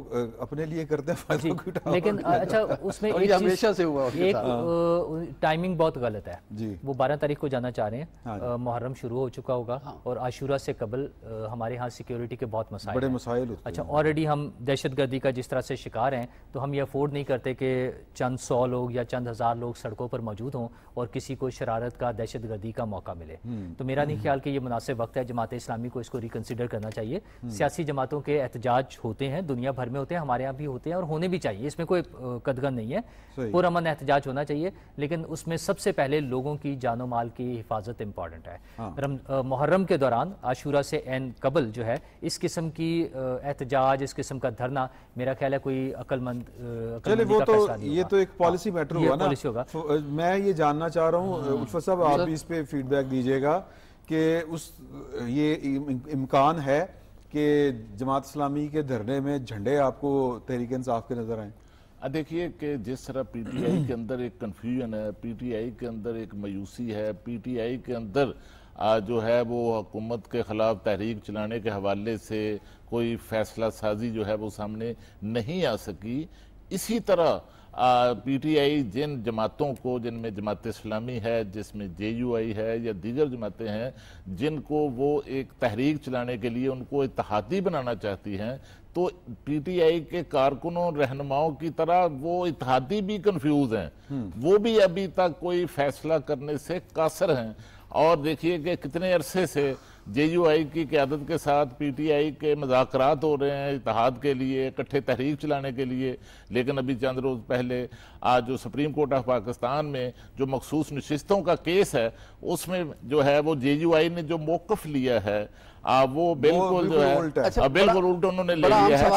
Speaker 1: अपने लिए करते हैं फायदा लेकिन अच्छा उसमें [laughs] एक हमेशा से हुआ
Speaker 3: एक टाइमिंग बहुत गलत है वो बारह तारीख को जाना चाह रहे हैं हाँ मुहर्रम शुरू हो चुका होगा हाँ। और आशूरा से कबल हमारे यहाँ सिक्योरिटी के बहुत मसाइल बड़े मसाइल अच्छा ऑलरेडी हम दहशत गर्दी का जिस तरह से शिकार हैं तो हम ये अफोर्ड नहीं करते कि चंद सौ लोग या चंद हज़ार लोग सड़कों पर मौजूद हों और किसी को शरारत का दहशत गर्दी का मौका मिले हम्म। तो मेरा नहीं हम्म। ख्याल कि ये मुनासिब वक्त है जमात इस्लामी को इसको रिकन्सिडर करना चाहिए हम्म। हम्म। सियासी जमातों के एहतजाज होते हैं दुनिया भर में होते हैं हमारे यहाँ भी होते हैं और होने भी चाहिए इसमें कोई कदगन नहीं है पुरमन एहतजाज होना चाहिए लेकिन उसमें सबसे पहले लोगों की जानो माल की हिफाजत इम्पॉर्टेंट है
Speaker 1: हाँ।
Speaker 3: मुहर्रम के दौरान आशूरा से एन कबल जो है इस किस्म की एहतजाज इस किस्म का धरना मेरा ख्याल है कोई अकलमंद तो
Speaker 1: ये तो एक पॉलिसी मैटर हाँ, ना पॉलिसी होगा मैं ये जानना चाह रहा हूँ हाँ। साहब आप इस पे फीडबैक दीजिएगा कि उस ये इम्कान है कि जमात इस्लामी के धरने में झंडे आपको तहरीक इंसाफ के नज़र आए देखिए
Speaker 2: कि जिस तरह पीटीआई के अंदर एक कन्फ्यूजन है पीटीआई के अंदर एक मायूसी है पीटीआई के अंदर जो है वो हुकूमत के ख़िलाफ़ तहरीक चलाने के हवाले से कोई फैसला साजी जो है वो सामने नहीं आ सकी इसी तरह पीटीआई जिन जमातों को जिनमें जमात इस्लामी है जिसमें आई है या दीगर जमातें हैं जिनको वो एक तहरीक चलाने के लिए उनको इतहादी बनाना चाहती हैं तो पीटीआई के कारकुनों रहनुमाओं की तरह वो इतिहादी भी कंफ्यूज हैं हम्म। वो भी अभी तक कोई फैसला करने से कासर हैं और देखिए कि कितने अरसे से जे की क्यादत के साथ पी टी आई के मजाक हो रहे हैं इतिहाद के लिए इकट्ठे तहरीक चलाने के लिए लेकिन अभी चंद रोज़ पहले आज जो सुप्रीम कोर्ट ऑफ पाकिस्तान में जो मखसूस नशस्तों का केस है उसमें जो है वो जे ने जो मौक़ लिया है वो बिल्कुल जो है अच्छा, बिल्कुल उल्टा उन्होंने ले लिया है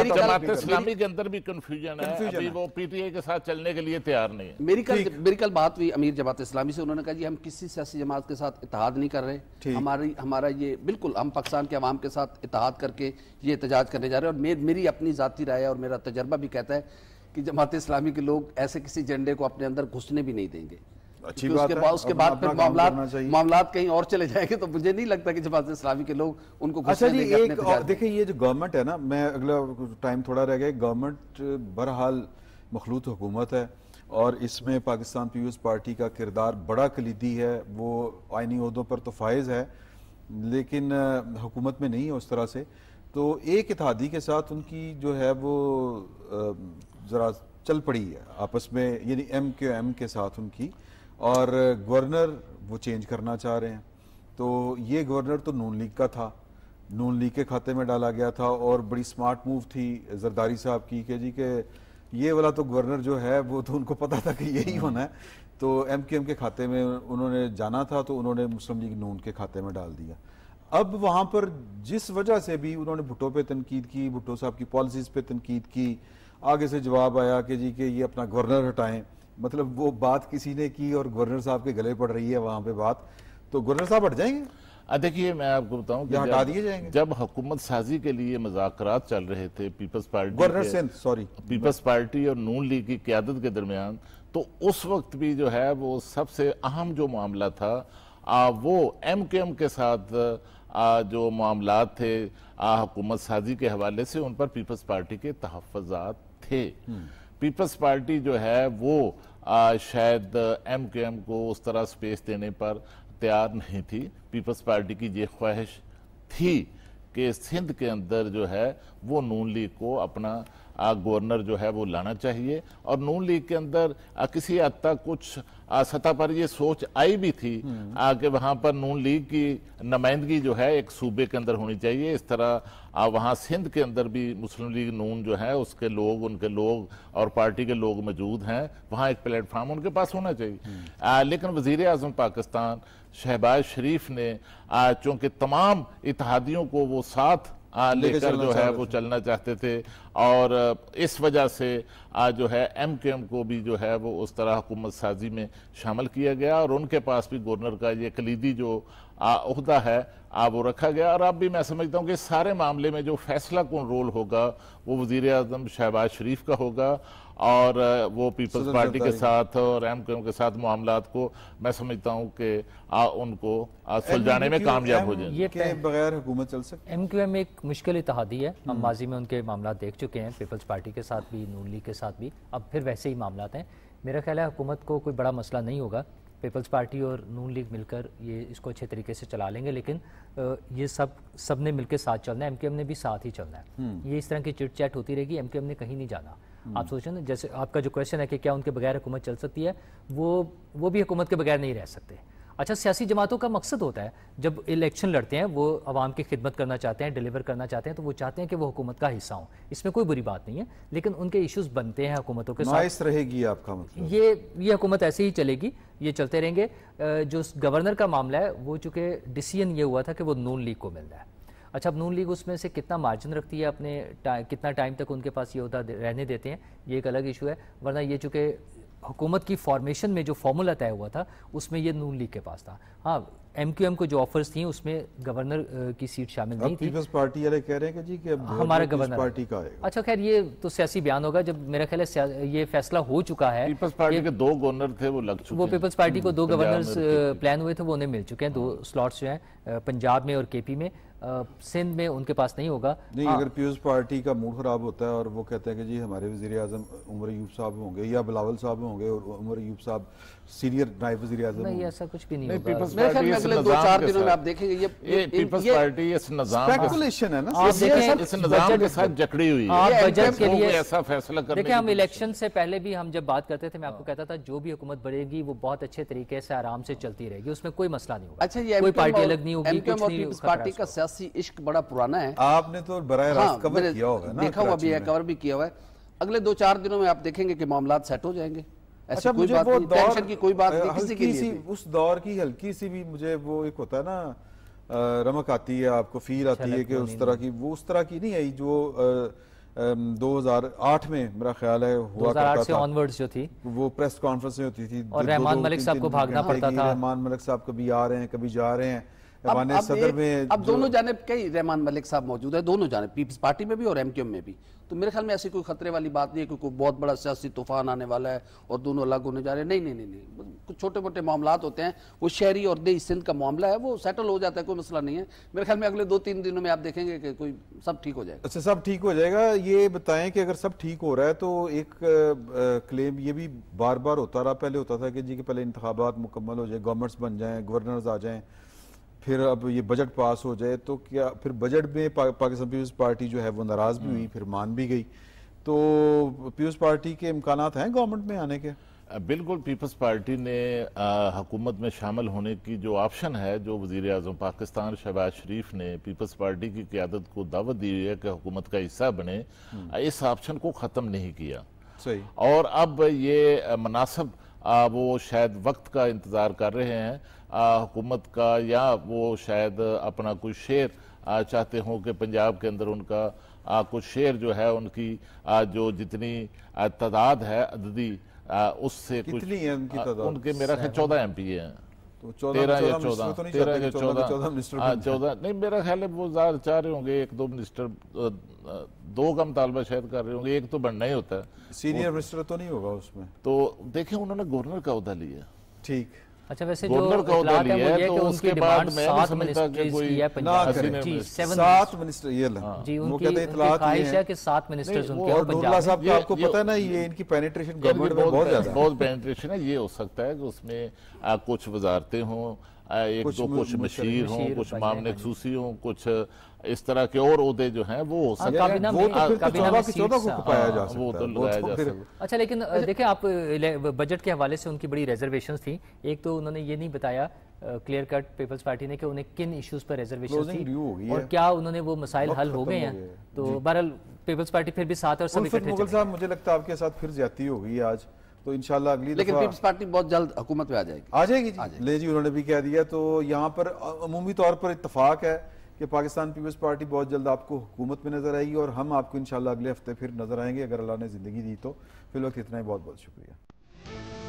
Speaker 2: अच्छा, तो इस्लामी के अंदर भी कंफ्यूजन है अभी वो पीटीए के साथ चलने के लिए तैयार नहीं है मेरी कल
Speaker 4: मेरी कल बात हुई अमीर जमात इस्लामी से उन्होंने कहा जी हम किसी सियासी जमात के साथ इतिहाद नहीं कर रहे हमारी हमारा ये बिल्कुल हम पाकिस्तान के अवाम के साथ इतिहाद करके ये एहतजाज करने जा रहे हैं और मेरी अपनी ज़ाती राय और मेरा तजर्बा भी कहता है कि जमात इस्लामी के लोग ऐसे किसी झंडे को अपने अंदर घुसने भी नहीं देंगे अच्छी बात उसके बाद उसके बाद फिर मामला मामला कहीं और चले जाएंगे तो मुझे नहीं लगता कि जमात इस्लामी के लोग उनको अच्छा जी एक
Speaker 1: देखिए ये जो गवर्नमेंट है ना मैं अगला टाइम थोड़ा रह गया गवर्नमेंट बहरहाल मखलूत हुकूमत है और इसमें पाकिस्तान पीपल्स पार्टी का किरदार बड़ा कलीदी है वो आइनी अहदों पर तो फायज़ है लेकिन हुकूमत में नहीं है उस तरह से तो एक इतिहादी के साथ उनकी जो है वो ज़रा चल पड़ी है आपस में यानी एम के एम के साथ उनकी और गवर्नर वो चेंज करना चाह रहे हैं तो ये गवर्नर तो नून लीग का था नून लीग के खाते में डाला गया था और बड़ी स्मार्ट मूव थी जरदारी साहब की के जी के ये वाला तो गवर्नर जो है वो तो उनको पता था कि यही हम्म। होना है तो एम के एम के खाते में उन्होंने जाना था तो उन्होंने मुस्लिम लीग नून के खाते में डाल दिया अब वहाँ पर जिस वजह से भी उन्होंने भुटो पे तनकीद की भुटो साहब की पॉलिसीज़ पे तनकीद की आगे से जवाब आया कि जी के ये अपना गवर्नर हटाएं मतलब वो बात किसी ने की और गवर्नर साहब के गले पड़ रही है वहां पे बात तो गवर्नर साहब हट जाएंगे देखिए मैं आपको बताऊं कि हटा दिए जाएंगे
Speaker 2: जब हुकूमत साजी के लिए मजाकरात चल रहे थे पीपल्स पार्टी गवर्नर सिंह सॉरी पीपल्स पार्टी और नून लीग की क्यादत के दरमियान तो उस वक्त भी जो है वो सबसे अहम जो मामला था आ, वो एम के एम के साथ आ, जो मामला थे हुकूमत साजी के हवाले से उन पर पीपल्स पार्टी के तहफात थे हम्म। पीपल्स पार्टी जो है वो आ, शायद एम के एम को उस तरह स्पेस देने पर तैयार नहीं थी पीपल्स पार्टी की ये ख्वाहिश थी कि सिंध के अंदर जो है वो नून लीग को अपना गवर्नर जो है वो लाना चाहिए और नून लीग के अंदर किसी हद तक कुछ सतह पर ये सोच आई भी थी कि वहाँ पर नून लीग की नुमाइंदगी जो है एक सूबे के अंदर होनी चाहिए इस तरह वहाँ सिंध के अंदर भी मुस्लिम लीग नून जो है उसके लोग उनके लोग और पार्टी के लोग मौजूद हैं वहाँ एक प्लेटफार्म उनके पास होना चाहिए आ, लेकिन वजीर अजम पाकिस्तान शहबाज शरीफ ने चूँकि तमाम इतिहादियों को वो साथ लेकर जो है वो चलना चाहते थे और इस वजह से आज जो है एम के एम को भी जो है वो उस तरह हुकूमत साजी में शामिल किया गया और उनके पास भी गवर्नर का ये कलीदी जो अहदा है आ, वो रखा गया और अब भी मैं समझता हूँ कि सारे मामले में जो फैसला कौन रोल होगा वो वजीर अजम शहबाज शरीफ का होगा और वो पीपल्स पार्टी के साथ और एम क्यू के साथ मामला को मैं समझता हूँ कि उनको सुलझाने में कामयाब हो
Speaker 3: जाए बगैर हुकूमत चल सकती एम क्यू एम एक मुश्किल इतिहादी है हम हम्म। माजी में उनके मामला देख चुके हैं पीपल्स पार्टी के साथ भी नून लीग के साथ भी अब फिर वैसे ही मामला हैं मेरा ख्याल है हुकूमत को कोई बड़ा मसला नहीं होगा पीपल्स पार्टी और नून लीग मिलकर ये इसको अच्छे तरीके से चला लेंगे लेकिन ये सब सब ने मिलकर साथ चलना है एम ने भी साथ ही चलना है हम्म। ये इस तरह की चिट चैट होती रहेगी एम ने कहीं नहीं जाना हम्म। आप सोचें ना जैसे आपका जो क्वेश्चन है कि क्या उनके बगैर हुकूमत चल सकती है वो वो भी हुकूमत के बगैर नहीं रह सकते अच्छा सियासी जमातों का मकसद होता है जब इलेक्शन लड़ते हैं वो आवाम की खिदमत करना चाहते हैं डिलीवर करना चाहते हैं तो वो चाहते हैं कि वो हुकूमत का हिस्सा हों इसमें कोई बुरी बात नहीं है लेकिन उनके इश्यूज बनते हैं हुकूमतों के साथ
Speaker 1: रहेगी आपका मतलब
Speaker 3: ये ये हुकूमत ऐसे ही चलेगी ये चलते रहेंगे जो गवर्नर का मामला है वो चूँकि डिसीजन ये हुआ था कि वो नून लीग को मिल रहा है अच्छा अब नून लीग उसमें से कितना मार्जिन रखती है अपने टा, कितना टाइम तक उनके पास ये होता रहने देते हैं ये एक अलग इशू है वरना ये चूँकि हुकूमत की फॉर्मेशन में जो फार्मूला तय हुआ था उसमें ये नून लीग के पास था हाँ एम क्यू एम को जो ऑफर्स थी उसमें गवर्नर
Speaker 1: की सीट शामिल नहीं थी पीपल्स पार्टी वाले कह रहे हैं कि जी कि हाँ, हमारा गवर्नर पार्टी का आएगा
Speaker 3: अच्छा खैर ये तो सियासी बयान होगा जब मेरा ख्याल है ये फैसला हो चुका है पीपल्स पार्टी के दो गवर्नर थे वो लग चुके वो पीपल्स पार्टी को हम्म, दो गवर्नर प्लान हुए थे वो उन्हें मिल चुके हैं दो स्लॉट्स हाँ। जो हैं पंजाब में और के में सिंध में उनके पास नहीं होगा
Speaker 1: नहीं आ, हाँ। अगर पीपल्स पार्टी का मूड खराब होता है और वो कहते हैं कि जी हमारे वजी अजम उमर यूब साहब होंगे या बिलावल साहब होंगे और उमर यूब साहब सीनियर नायब वजी अजम नहीं ऐसा कुछ भी नहीं,
Speaker 3: देखिए हम इलेक्शन से पहले भी हम जब बात करते थे मैं आपको कहता था जो भी हुकूमत बढ़ेगी वो बहुत अच्छे तरीके से आराम से चलती रहेगी उसमें कोई मसला नहीं होगा अच्छा ये कोई पार्टी अलग नहीं होगी
Speaker 4: पार्टी का सियासी इश्क बड़ा पुराना है
Speaker 1: आपने तो बरह हाँ, कवर किया होगा ना देखा हुआ भी है
Speaker 3: कवर भी
Speaker 4: किया हुआ है अगले दो चार दिनों में आप देखेंगे कि मामला सेट हो जाएंगे अच्छा, मुझे वो दौर की कोई बात नहीं किसी की सी,
Speaker 1: उस दौर की हल्की सी भी मुझे वो एक होता है ना रमक आती है आपको फील अच्छा, आती है कि उस तरह की वो उस तरह की नहीं आई जो 2008 में मेरा ख्याल है हुआ 2008 से ऑनवर्ड्स जो थी वो प्रेस कॉन्फ्रेंस में होती थी और रहमान मलिक साहब को भागना पड़ता था रहमान मलिक साहब कभी आ रहे हैं कभी जा रहे हैं अब, अब, सदर में अब दोनों
Speaker 4: जानब कई रहमान मलिक साहब मौजूद है दोनों जानब पीपल्स पार्टी में भी और एमक्यूएम में भी तो मेरे ख्याल में ऐसी कोई खतरे वाली बात नहीं है क्योंकि बहुत बड़ा सियासी तूफान आने वाला है और दोनों अलग होने जा रहे हैं नहीं नहीं नहीं नहीं कुछ छोटे मोटे मामला होते हैं वो शहरी और देश सिंध का मामला है वो सेटल हो जाता है कोई मसला नहीं है मेरे ख्याल में अगले दो तीन दिनों में आप देखेंगे कि कोई सब ठीक हो जाएगा
Speaker 1: अच्छा सब ठीक हो जाएगा ये बताएं कि अगर सब ठीक हो रहा है तो एक क्लेम ये भी बार बार होता रहा पहले होता था कि जी कि पहले इंतबात मुकम्मल हो जाए गवर्नमेंट्स बन जाएँ गवर्नर्स आ जाएँ फिर अब ये बजट पास हो जाए तो क्या फिर बजट में पा, पाकिस्तान पीपल्स पार्टी जो है वो नाराज़ भी हुई फिर मान भी गई तो पीपल्स पार्टी के इम्कान हैं गवर्नमेंट में आने के बिल्कुल पीपल्स पार्टी
Speaker 2: ने हकूमत में शामिल होने की जो ऑप्शन है जो वजीर अजम पाकिस्तान शहबाज शरीफ ने पीपल्स पार्टी की क्यादत को दावत दी है कि हुकूमत का हिस्सा बने हम्म। इस ऑप्शन को ख़त्म नहीं किया सही और अब ये मुनासब वो शायद वक्त का इंतज़ार कर रहे हैं हुकूमत का या वो शायद अपना कुछ शेर चाहते हों कि पंजाब के अंदर उनका आ, कुछ शेर जो है उनकी आ, जो जितनी तादाद है अददी उससे कुछ है उनकी आ, उनके मेरा ख्याल चौदह एम पी हैं तेरह तो या चौदह तेरह या चौदह तो हाँ, चौदह नहीं मेरा ख्याल है वो ज़्यादा चाह रहे होंगे एक दो मिनिस्टर दो का मुतालबा शायद कर रहे होंगे एक तो बनना ही होता है सीनियर
Speaker 1: मिनिस्टर तो नहीं होगा उसमें
Speaker 2: तो देखें उन्होंने गवर्नर का उहदा
Speaker 1: लिया ठीक
Speaker 3: अच्छा वैसे जो है तो कि उसके बाद सात की है पंजाब जी सात
Speaker 1: मिनिस्टर ये हाँ। जी उनकी ख्वाहिश है कि सात मिनिस्टर्स उनके
Speaker 3: और साहब का आपको पता है ना ये इनकी
Speaker 2: पेनिट्रेशन गवर्नमेंट में बहुत ज्यादा बहुत पेनिट्रेशन है ये हो सकता है कि उसमें कुछ वजारतें हों एक तो कुछ मशीर हाँ हों कुछ मामले खूसी हों कुछ इस तरह के और उदे जो हैं वो हो हाँ, सकते हैं वो तो, तो पाया हाँ, जा सकता तो तो
Speaker 3: अच्छा लेकिन देखिए आप बजट के हवाले से उनकी बड़ी रिजर्वेशन थी एक तो उन्होंने ये नहीं बताया क्लियर कट पीपल्स पार्टी ने कि उन्हें किन इश्यूज पर रिजर्वेशन थी और क्या उन्होंने वो मसाइल हल हो गए हैं तो बहरहाल पीपल्स पार्टी फिर भी साथ और सब
Speaker 1: मुझे लगता है आपके साथ फिर ज्यादा हो गई आज तो इनशाला अगली लेकिन पीपल्स पार्टी बहुत जल्द हुकूमत में आ जाएगी आ जाएगी जी, ले जी उन्होंने भी कह दिया तो यहाँ पर अमूमी तौर पर इतफाक है कि पाकिस्तान पीपल्स पार्टी बहुत जल्द आपको हुकूमत में नजर आएगी और हम आपको इनशाला अगले हफ्ते फिर नजर आएंगे अगर अल्लाह ने ज़िंदगी दी तो फिलहाल इतना ही बहुत बहुत शुक्रिया